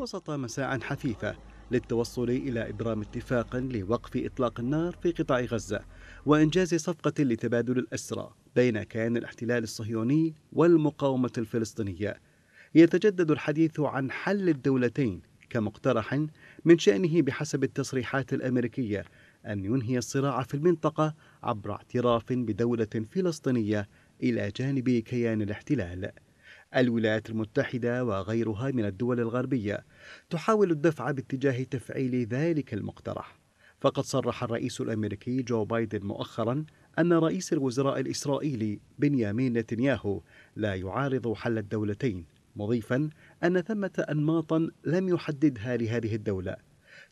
وسط مساء حثيثة للتوصل إلى إبرام اتفاق لوقف إطلاق النار في قطاع غزة وإنجاز صفقة لتبادل الأسرى بين كيان الاحتلال الصهيوني والمقاومة الفلسطينية يتجدد الحديث عن حل الدولتين كمقترح من شأنه بحسب التصريحات الأمريكية أن ينهي الصراع في المنطقة عبر اعتراف بدولة فلسطينية إلى جانب كيان الاحتلال الولايات المتحدة وغيرها من الدول الغربية تحاول الدفع باتجاه تفعيل ذلك المقترح فقد صرح الرئيس الامريكي جو بايدن مؤخرا ان رئيس الوزراء الاسرائيلي بنيامين نتنياهو لا يعارض حل الدولتين مضيفا ان ثمه انماطا لم يحددها لهذه الدوله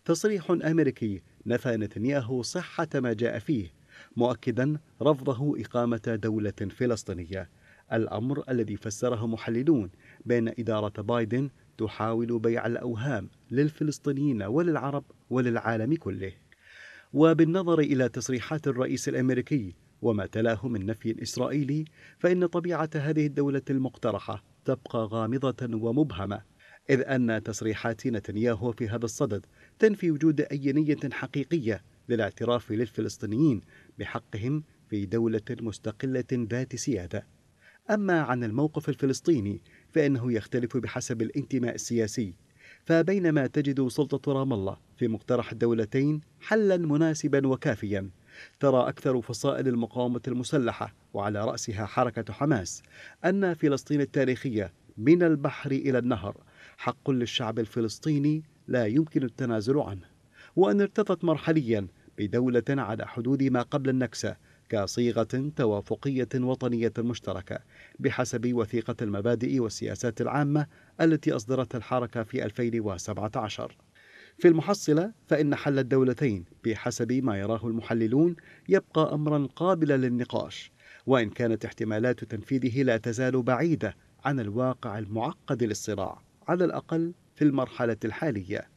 تصريح امريكي نفى نتنياهو صحه ما جاء فيه مؤكدا رفضه اقامه دوله فلسطينيه الأمر الذي فسره محللون بأن إدارة بايدن تحاول بيع الأوهام للفلسطينيين وللعرب وللعالم كله وبالنظر إلى تصريحات الرئيس الأمريكي وما تلاه من نفي إسرائيلي فإن طبيعة هذه الدولة المقترحة تبقى غامضة ومبهمة إذ أن تصريحات نتنياهو في هذا الصدد تنفي وجود أي نية حقيقية للاعتراف للفلسطينيين بحقهم في دولة مستقلة ذات سيادة أما عن الموقف الفلسطيني فإنه يختلف بحسب الانتماء السياسي فبينما تجد سلطة رام الله في مقترح الدولتين حلا مناسبا وكافيا ترى أكثر فصائل المقاومة المسلحة وعلى رأسها حركة حماس أن فلسطين التاريخية من البحر إلى النهر حق للشعب الفلسطيني لا يمكن التنازل عنه وأن ارتطت مرحليا بدولة على حدود ما قبل النكسة كصيغة توافقية وطنية مشتركة بحسب وثيقة المبادئ والسياسات العامة التي أصدرتها الحركة في 2017 في المحصلة فإن حل الدولتين بحسب ما يراه المحللون يبقى أمرا قابلا للنقاش وإن كانت احتمالات تنفيذه لا تزال بعيدة عن الواقع المعقد للصراع على الأقل في المرحلة الحالية